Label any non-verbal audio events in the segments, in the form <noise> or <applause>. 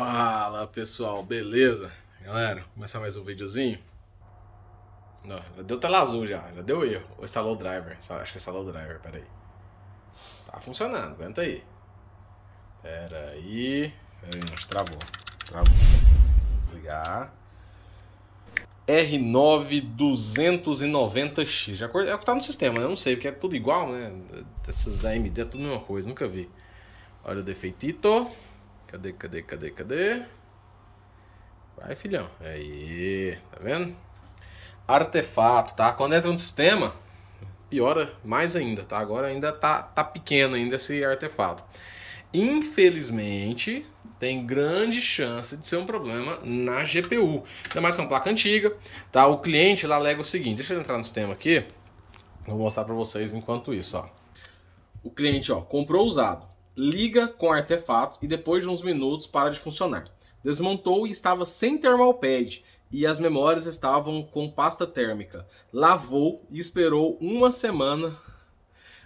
Fala pessoal, beleza? Galera, começar mais um videozinho. Não, já deu tela azul já, já deu erro. Ou instalou o driver, acho que instalou o driver, peraí. Tá funcionando, aguenta aí. Peraí. Peraí, mas travou. Travou. desligar. R9290X. Já é o que tá no sistema, né? Eu não sei, porque é tudo igual, né? Essas AMD é tudo a mesma coisa, nunca vi. Olha o defeitito. Cadê, cadê, cadê, cadê? Vai, filhão. Aí, tá vendo? Artefato, tá? Quando entra no sistema, piora mais ainda, tá? Agora ainda tá, tá pequeno ainda esse artefato. Infelizmente, tem grande chance de ser um problema na GPU. Ainda mais com uma placa antiga, tá? O cliente lá alega o seguinte, deixa eu entrar no sistema aqui. Vou mostrar para vocês enquanto isso, ó. O cliente, ó, comprou usado liga com artefatos e depois de uns minutos para de funcionar. Desmontou e estava sem thermal pad e as memórias estavam com pasta térmica. Lavou e esperou uma semana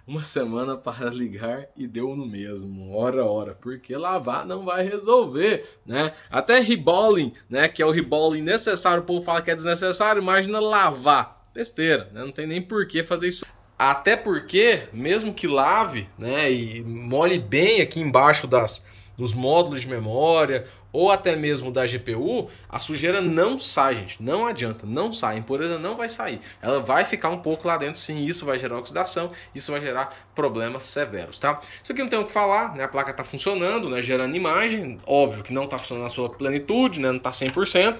uma semana para ligar e deu no mesmo. Ora, ora, porque lavar não vai resolver, né? Até reballing, né? Que é o reballing necessário, o povo fala que é desnecessário, imagina lavar. Besteira, né? Não tem nem por que fazer isso. Até porque, mesmo que lave né, e molhe bem aqui embaixo das, dos módulos de memória ou até mesmo da GPU, a sujeira não sai, gente. Não adianta, não sai. A impureza não vai sair. Ela vai ficar um pouco lá dentro, sim. Isso vai gerar oxidação, isso vai gerar problemas severos, tá? Isso aqui não tem o que falar, né? A placa está funcionando, né? Gerando imagem. Óbvio que não está funcionando na sua plenitude, né? Não está 100%.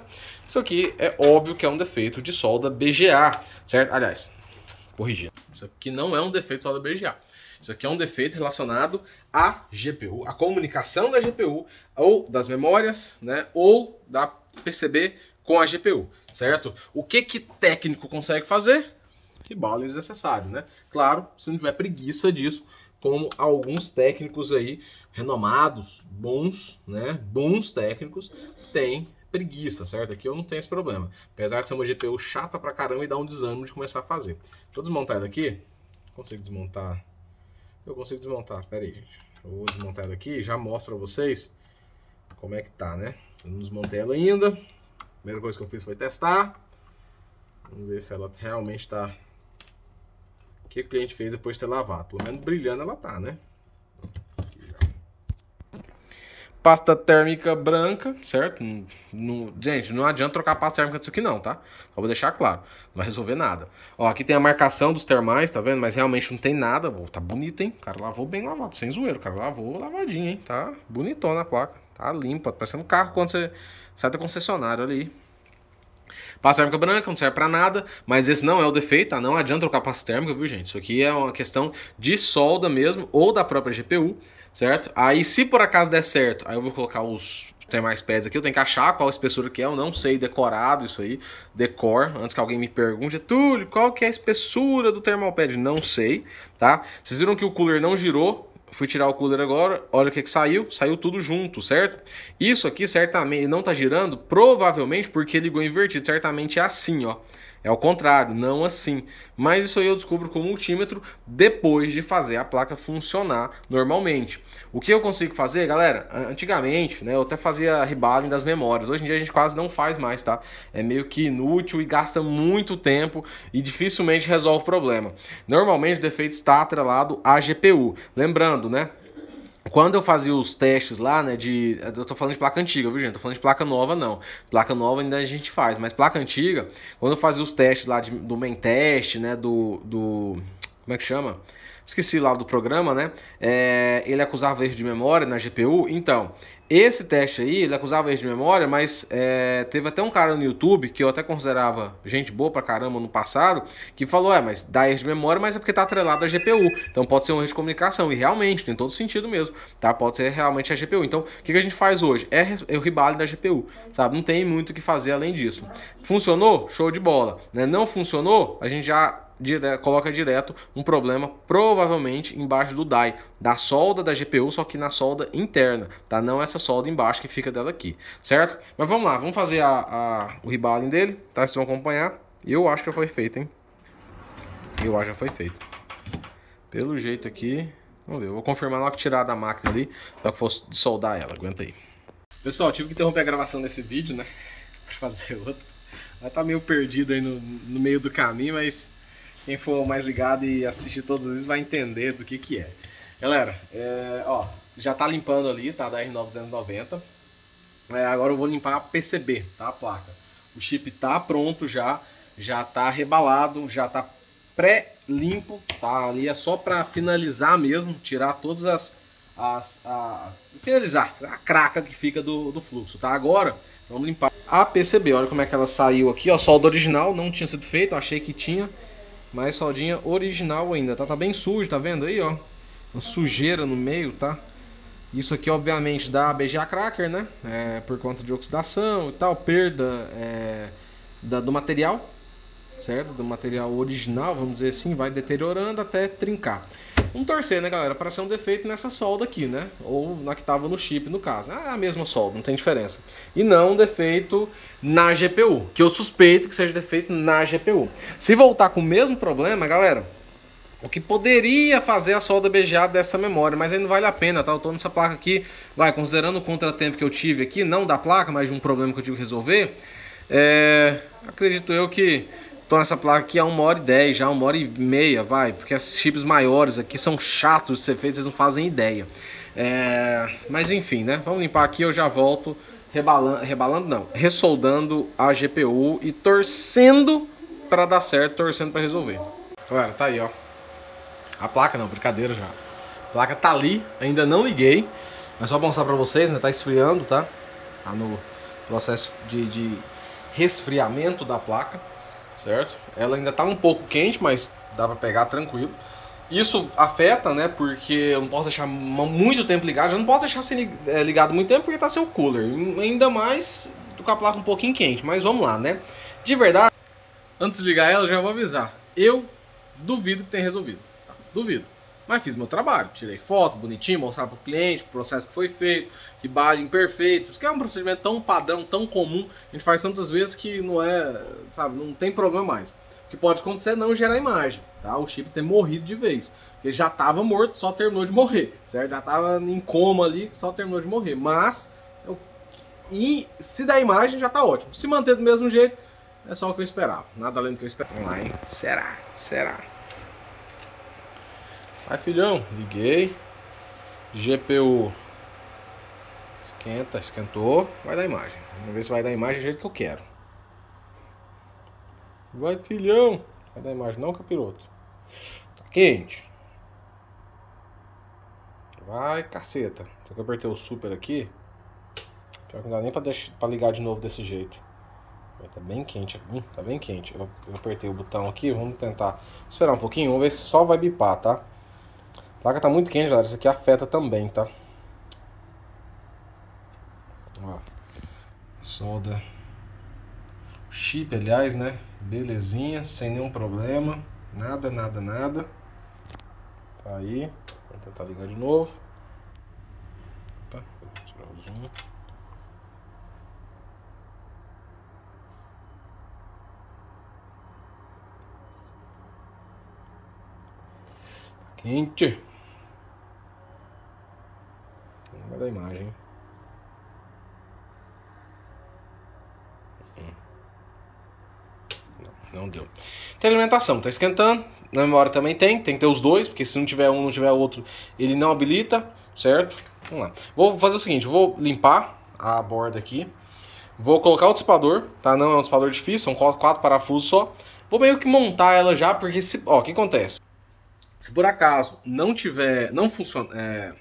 Isso aqui é óbvio que é um defeito de solda BGA, certo? Aliás, corrigindo. Isso aqui não é um defeito só da BGA. Isso aqui é um defeito relacionado à GPU, à comunicação da GPU, ou das memórias, né? Ou da PCB com a GPU, certo? O que que técnico consegue fazer? Que bala desnecessário, é né? Claro, se não tiver preguiça disso, como alguns técnicos aí renomados, bons, né? Bons técnicos têm preguiça, certo? Aqui eu não tenho esse problema. Apesar de ser uma GPU chata pra caramba e dar um desânimo de começar a fazer. Deixa eu desmontar ela aqui. Consigo desmontar? Eu consigo desmontar. Pera aí, gente. Eu vou desmontar ela aqui já mostro pra vocês como é que tá, né? Eu não desmontei ela ainda. A primeira coisa que eu fiz foi testar. Vamos ver se ela realmente tá... O que o cliente fez depois de ter lavado. Pelo menos brilhando ela tá, né? pasta térmica branca, certo? gente, não adianta trocar a pasta térmica disso aqui não, tá? Só vou deixar claro, não vai resolver nada. Ó, aqui tem a marcação dos termais, tá vendo? Mas realmente não tem nada, Pô, tá bonito, hein? O cara lavou bem lavado, sem zoeiro, o cara lavou lavadinho, hein? Tá bonitona a placa, tá limpa, tá parecendo carro quando você sai da concessionária, olha aí. Pasta térmica branca não serve para nada, mas esse não é o defeito, tá? Não adianta trocar pasta térmica, viu, gente? Isso aqui é uma questão de solda mesmo, ou da própria GPU, certo? Aí, se por acaso der certo, aí eu vou colocar os tem mais pads aqui, eu tenho que achar qual espessura que é, eu não sei decorado isso aí, decor, antes que alguém me pergunte, Túlio, qual que é a espessura do thermal pad Não sei, tá? Vocês viram que o cooler não girou, Fui tirar o cooler agora, olha o que, que saiu, saiu tudo junto, certo? Isso aqui certamente não está girando, provavelmente porque ligou invertido, certamente é assim, ó. É ao contrário, não assim. Mas isso aí eu descubro com o multímetro depois de fazer a placa funcionar normalmente. O que eu consigo fazer, galera? Antigamente, né, eu até fazia ribaling das memórias. Hoje em dia a gente quase não faz mais, tá? É meio que inútil e gasta muito tempo e dificilmente resolve o problema. Normalmente o defeito está atrelado à GPU. Lembrando, né? quando eu fazia os testes lá, né, de eu tô falando de placa antiga, viu, gente? Tô falando de placa nova não. Placa nova ainda a gente faz, mas placa antiga, quando eu fazia os testes lá de, do main test, né, do do como é que chama? esqueci lá do programa, né? É, ele acusava erro de memória na GPU. Então, esse teste aí, ele acusava erro de memória, mas é, teve até um cara no YouTube, que eu até considerava gente boa pra caramba no passado, que falou, é, mas dá erro de memória, mas é porque tá atrelado à GPU. Então pode ser um erro de comunicação. E realmente, tem todo sentido mesmo, tá? Pode ser realmente a GPU. Então, o que, que a gente faz hoje? É, é o ribale da GPU, sabe? Não tem muito o que fazer além disso. Funcionou? Show de bola. Né? Não funcionou? A gente já dire... coloca direto um problema, provavelmente embaixo do DAI, da solda da GPU, só que na solda interna, tá? Não essa solda embaixo que fica dela aqui, certo? Mas vamos lá, vamos fazer a, a o reballing dele, tá? Vocês vão acompanhar. Eu acho que já foi feito, hein? Eu acho que já foi feito. Pelo jeito aqui... Vamos ver, eu vou confirmar logo que tirar da máquina ali, para que fosse soldar ela, aguenta aí. Pessoal, tive que interromper a gravação desse vídeo, né? <laughs> pra fazer outro. Ela tá meio perdido aí no, no meio do caminho, mas quem for mais ligado e assistir todos eles vai entender do que que é. Galera, é, ó, já tá limpando ali, tá? Da r 990. É, agora eu vou limpar a PCB, tá? A placa. O chip tá pronto já, já tá rebalado, já tá pré-limpo, tá? Ali é só para finalizar mesmo, tirar todas as... as a, finalizar, a craca que fica do, do fluxo, tá? Agora, vamos limpar a PCB. Olha como é que ela saiu aqui, ó, solda original, não tinha sido feito, achei que tinha. Mas soldinha original ainda, tá? Tá bem sujo, tá vendo aí, ó? Uma sujeira no meio, tá? Isso aqui, obviamente, dá BGA cracker, né? É, por conta de oxidação e tal, perda é, da, do material, certo? Do material original, vamos dizer assim, vai deteriorando até trincar. Vamos torcer, né, galera, para ser um defeito nessa solda aqui, né? Ou na que estava no chip, no caso. Ah, é a mesma solda, não tem diferença. E não um defeito na GPU, que eu suspeito que seja defeito na GPU. Se voltar com o mesmo problema, galera, o que poderia fazer a solda BGA dessa memória, mas aí não vale a pena, tá? Eu tô nessa placa aqui, vai, considerando o contratempo que eu tive aqui, não da placa, mas de um problema que eu tive que resolver, é... acredito eu que então essa placa aqui é uma hora e dez, já uma hora e meia, vai. Porque esses chips maiores aqui são chatos de ser feitos, vocês não fazem ideia. É... Mas enfim, né? Vamos limpar aqui, eu já volto rebalando, rebalando não, ressoldando a GPU e torcendo para dar certo, torcendo para resolver. Galera, tá aí, ó. A placa não, brincadeira já. A placa tá ali, ainda não liguei. Mas só pra mostrar pra vocês, né? Tá esfriando, tá? Tá no processo de, de resfriamento da placa certo? Ela ainda está um pouco quente, mas dá para pegar tranquilo. Isso afeta, né? Porque eu não posso deixar muito tempo ligado. Eu não posso deixar eh, ligado muito tempo porque está sem o cooler. Ainda mais com a placa um pouquinho quente. Mas vamos lá, né? De verdade, antes de ligar ela, já vou avisar. Eu duvido que tenha resolvido. Tá? Duvido. Mas fiz meu trabalho, tirei foto, bonitinho, mostrar para o cliente o processo que foi feito, que base imperfeitos. que é um procedimento tão padrão, tão comum, a gente faz tantas vezes que não é, sabe, não tem problema mais. O que pode acontecer é não gerar imagem, tá? O chip ter morrido de vez. Porque já estava morto, só terminou de morrer, certo? Já estava em coma ali, só terminou de morrer. Mas, eu... e se der imagem, já está ótimo. Se manter do mesmo jeito, é só o que eu esperava. Nada além do que eu esperava. Vamos lá, hein? Será? Será? Aí filhão, liguei. GPU. Esquenta, esquentou. Vai dar imagem. Vamos ver se vai dar imagem do jeito que eu quero. Vai filhão. Vai dar imagem não, capiroto. Tá quente. Vai, caceta. Só que apertar o super aqui. Pior que não dá nem pra, deixar, pra ligar de novo desse jeito. Tá bem quente, hum, tá bem quente. Eu, eu apertei o botão aqui, vamos tentar esperar um pouquinho, vamos ver se só vai bipar, tá? Taca tá muito quente, galera. Isso aqui afeta também, tá? Ó. Solda. Chip, aliás, né? Belezinha, sem nenhum problema. Nada, nada, nada. Tá aí. Vou tentar ligar de novo. Opa, vou tirar o zoom. Tá quente. Olha a imagem. Hum. Não, deu. Tem alimentação, tá esquentando. Na memória também tem, tem que ter os dois, porque se não tiver um, não tiver outro, ele não habilita, certo? Vamos lá. Vou fazer o seguinte, vou limpar a borda aqui. Vou colocar o dissipador, tá? Não é um dissipador difícil, são quatro parafusos só. Vou meio que montar ela já, porque se, ó, o que acontece? Se por acaso não tiver, não funciona, é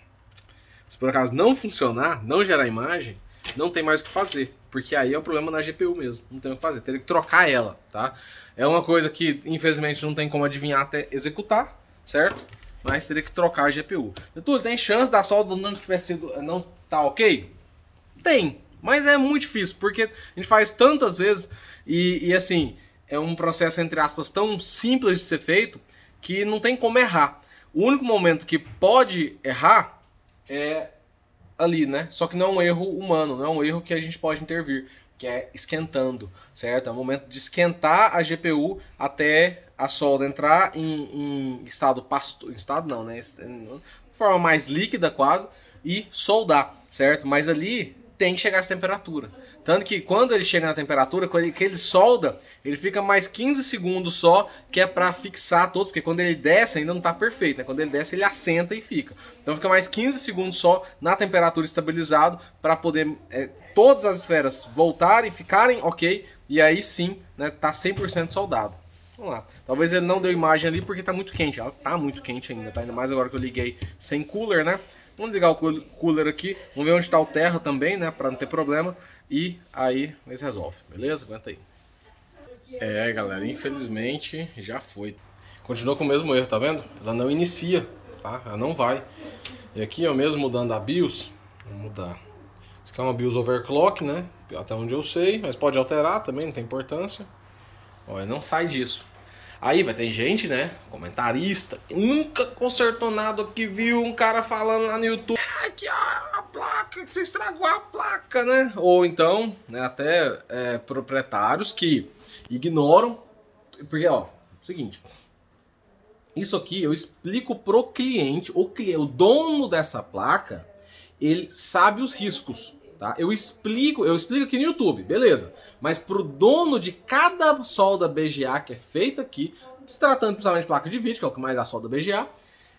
se por acaso não funcionar, não gerar imagem, não tem mais o que fazer. Porque aí é um problema na GPU mesmo. Não tem o que fazer. Teria que trocar ela, tá? É uma coisa que, infelizmente, não tem como adivinhar até executar, certo? Mas teria que trocar a GPU. Tudo tem chance da solda não tiver sido. não tá ok? Tem. Mas é muito difícil, porque a gente faz tantas vezes e, e assim, é um processo, entre aspas, tão simples de ser feito que não tem como errar. O único momento que pode errar é ali, né? Só que não é um erro humano, não é um erro que a gente pode intervir, que é esquentando, certo? É o momento de esquentar a GPU até a solda entrar em, em estado pasto, estado não, né? Forma mais líquida quase e soldar, certo? Mas ali tem que chegar a essa temperatura. Tanto que quando ele chega na temperatura, quando ele, que ele solda, ele fica mais 15 segundos só, que é para fixar todos, porque quando ele desce ainda não está perfeito, né? Quando ele desce, ele assenta e fica. Então fica mais 15 segundos só na temperatura estabilizado para poder é, todas as esferas voltarem, ficarem ok, e aí sim, né, tá 100% soldado. Vamos lá. Talvez ele não deu imagem ali porque está muito quente. Ela está muito quente ainda, tá? Ainda mais agora que eu liguei sem cooler, né? Vamos ligar o cooler aqui, vamos ver onde está o terra também, né, para não ter problema. E aí, mas resolve, beleza? Aguenta aí. É, galera, infelizmente já foi. Continua com o mesmo erro, tá vendo? Ela não inicia, tá? Ela não vai. E aqui, ó, mesmo mudando a BIOS, vamos mudar. Isso aqui é uma BIOS overclock, né? Até onde eu sei, mas pode alterar também, não tem importância. Olha, não sai disso. Aí vai ter gente, né? Comentarista, nunca consertou nada que viu um cara falando lá no YouTube. É que a, placa, que você estragou a placa, né? Ou então, né, até é, proprietários que ignoram. Porque, ó, seguinte. Isso aqui eu explico pro cliente, o cliente, o dono dessa placa, ele sabe os riscos tá? Eu explico, eu explico aqui no YouTube, beleza. Mas pro dono de cada solda BGA que é feita aqui, se tratando principalmente de placa de vídeo, que é o que mais dá solda BGA,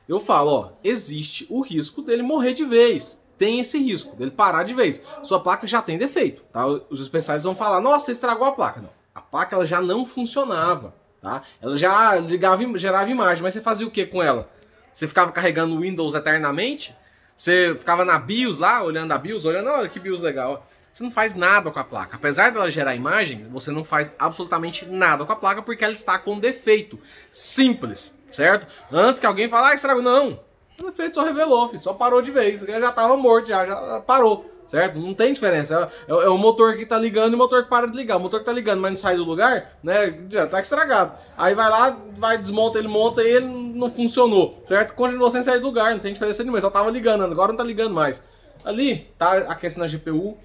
eu falo, ó, existe o risco dele morrer de vez. Tem esse risco dele parar de vez. Sua placa já tem defeito, tá? Os especialistas vão falar, nossa, estragou a placa. Não, a placa ela já não funcionava, tá? Ela já ligava, gerava imagem, mas você fazia o que com ela? Você ficava carregando Windows eternamente? Você ficava na BIOS lá, olhando a BIOS, olhando, olha que BIOS legal. Você não faz nada com a placa. Apesar dela gerar imagem, você não faz absolutamente nada com a placa porque ela está com defeito. Simples, certo? Antes que alguém fale, ah, estragou. Não. O defeito só revelou, filho. só parou de vez. Já estava morto, já, já parou certo? Não tem diferença. É, é, é, o motor que tá ligando e o motor que para de ligar. O motor que tá ligando, mas não sai do lugar, né? Já tá estragado. Aí vai lá, vai, desmonta ele, monta ele, não funcionou, certo? Continua sem sair do lugar, não tem diferença nenhuma. Só tava ligando, agora não tá ligando mais. Ali, tá aquecendo a GPU.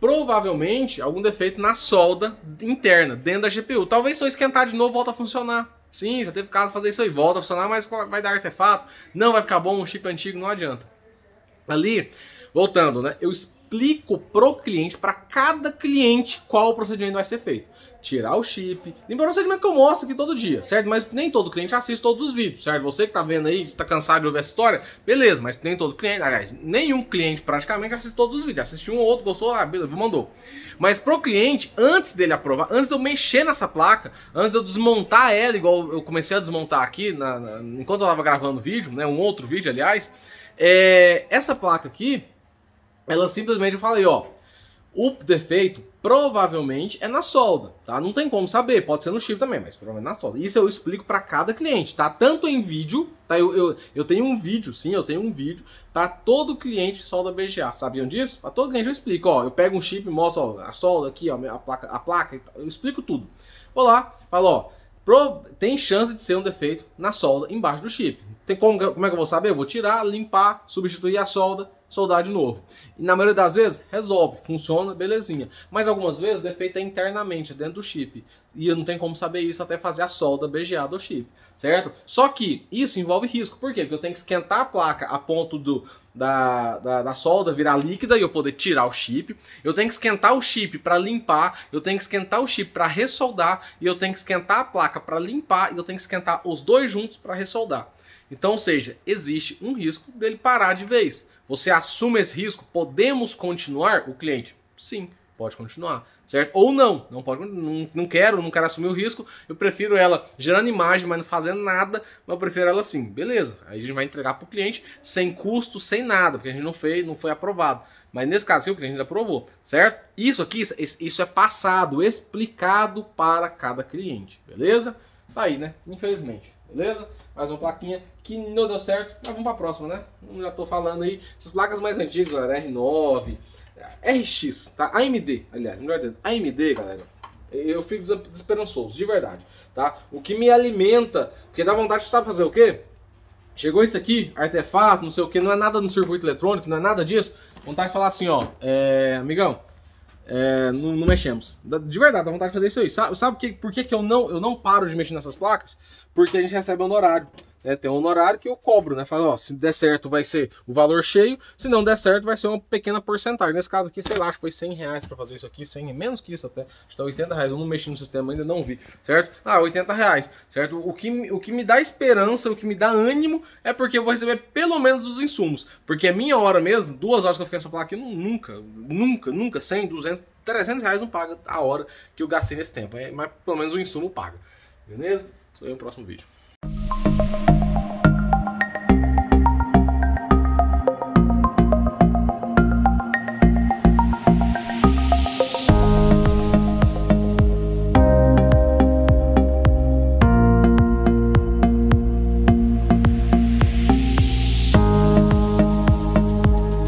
Provavelmente algum defeito na solda interna, dentro da GPU. Talvez se eu esquentar de novo, volta a funcionar. Sim, já teve caso de fazer isso aí, volta a funcionar, mas vai dar artefato. Não vai ficar bom, um chip antigo não adianta. Ali, voltando, né? Eu espero explico pro cliente, para cada cliente, qual o procedimento vai ser feito. Tirar o chip, tem o procedimento que eu mostro aqui todo dia, certo? Mas nem todo cliente assiste todos os vídeos, certo? Você que tá vendo aí, tá cansado de ouvir essa história, beleza, mas nem todo cliente, aliás, nenhum cliente praticamente assiste todos os vídeos. Assistiu um ou outro, gostou, ah, beleza, mandou. Mas pro cliente, antes dele aprovar, antes de eu mexer nessa placa, antes de eu desmontar ela, igual eu comecei a desmontar aqui, na, na, enquanto eu tava gravando o vídeo, né? Um outro vídeo, aliás, é, essa placa aqui, ela simplesmente eu falei ó, o defeito provavelmente é na solda, tá? Não tem como saber, pode ser no chip também, mas provavelmente na solda. Isso eu explico para cada cliente, tá? Tanto em vídeo, tá? Eu, eu, eu tenho um vídeo, sim, eu tenho um vídeo para todo cliente solda BGA. Sabiam disso? Para todo cliente eu explico, ó, eu pego um chip, mostro ó, a solda aqui, ó, a placa, a placa, eu explico tudo. Vou lá, falo, ó, pro, tem chance de ser um defeito na solda embaixo do chip. Tem como, como é que eu vou saber? Eu vou tirar, limpar, substituir a solda soldar de novo. E na maioria das vezes, resolve, funciona, belezinha. Mas algumas vezes o defeito é internamente, dentro do chip. E não tem como saber isso até fazer a solda BGA do chip, certo? Só que isso envolve risco. Por quê? Porque eu tenho que esquentar a placa a ponto do, da, da, da solda virar líquida e eu poder tirar o chip. Eu tenho que esquentar o chip para limpar, eu tenho que esquentar o chip para ressoldar, e eu tenho que esquentar a placa para limpar, e eu tenho que esquentar os dois juntos para ressoldar. Então, ou seja, existe um risco dele parar de vez. Você assume esse risco? Podemos continuar? O cliente, sim, pode continuar. Certo? Ou não, não pode, não, não quero, não quero assumir o risco. Eu prefiro ela gerando imagem, mas não fazendo nada, mas eu prefiro ela assim. Beleza. Aí a gente vai entregar para o cliente sem custo, sem nada, porque a gente não foi, não foi aprovado. Mas nesse caso aqui, o cliente aprovou, certo? Isso aqui, isso é passado, explicado para cada cliente, beleza? Tá aí, né? Infelizmente, beleza? mais uma plaquinha que não deu certo, mas vamos para a próxima, né? Já estou falando aí, essas placas mais antigas, galera, R9, RX, tá? AMD, aliás, melhor dizendo, AMD, galera, eu fico desesperançoso, de verdade, tá? O que me alimenta, porque dá vontade, sabe fazer o quê? Chegou isso aqui, artefato, não sei o que, não é nada no circuito eletrônico, não é nada disso. Vontade de falar assim, ó, é, amigão, é, não, não, mexemos. De verdade, dá vontade de fazer isso aí. Sabe, sabe que, por que, que eu, não, eu não paro de mexer nessas placas? Porque a gente recebe honorário. Né, tem um honorário que eu cobro, né? Falo, ó, se der certo vai ser o valor cheio, se não der certo vai ser uma pequena porcentagem. Nesse caso aqui, sei lá, acho que foi 100 reais para fazer isso aqui, 100, menos que isso até, acho que tá 80 reais. Eu não mexi no sistema ainda, não vi, certo? Ah, 80 reais, certo? O que, o que me dá esperança, o que me dá ânimo é porque eu vou receber pelo menos os insumos, porque é minha hora mesmo, duas horas que eu fiquei nessa placa aqui, nunca, nunca, nunca, 100, 200, 300 reais não paga a hora que eu gastei nesse tempo, é, mas pelo menos o insumo paga, beleza? Isso aí é o próximo vídeo.